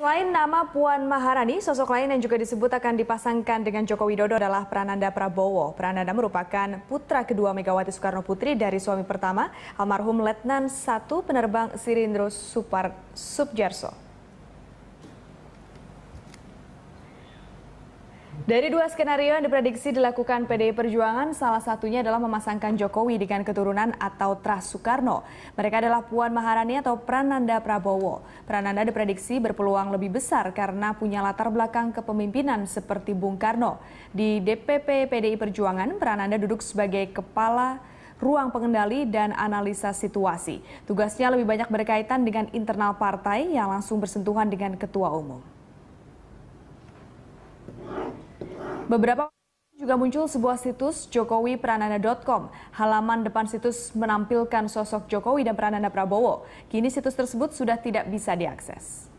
Selain nama Puan Maharani, sosok lain yang juga disebut akan dipasangkan dengan Joko Widodo adalah Prananda Prabowo. Prananda merupakan putra kedua Megawati Soekarno Putri dari suami pertama, almarhum Letnan I Penerbang Sirindro Supar Subjarso. Dari dua skenario yang diprediksi dilakukan PDI Perjuangan, salah satunya adalah memasangkan Jokowi dengan keturunan atau Tras Soekarno. Mereka adalah Puan Maharani atau Prananda Prabowo. Prananda diprediksi berpeluang lebih besar karena punya latar belakang kepemimpinan seperti Bung Karno. Di DPP PDI Perjuangan, Prananda duduk sebagai kepala ruang pengendali dan analisa situasi. Tugasnya lebih banyak berkaitan dengan internal partai yang langsung bersentuhan dengan ketua umum. Beberapa juga muncul sebuah situs jokowiperananda.com. Halaman depan situs menampilkan sosok Jokowi dan Prananda Prabowo. Kini situs tersebut sudah tidak bisa diakses.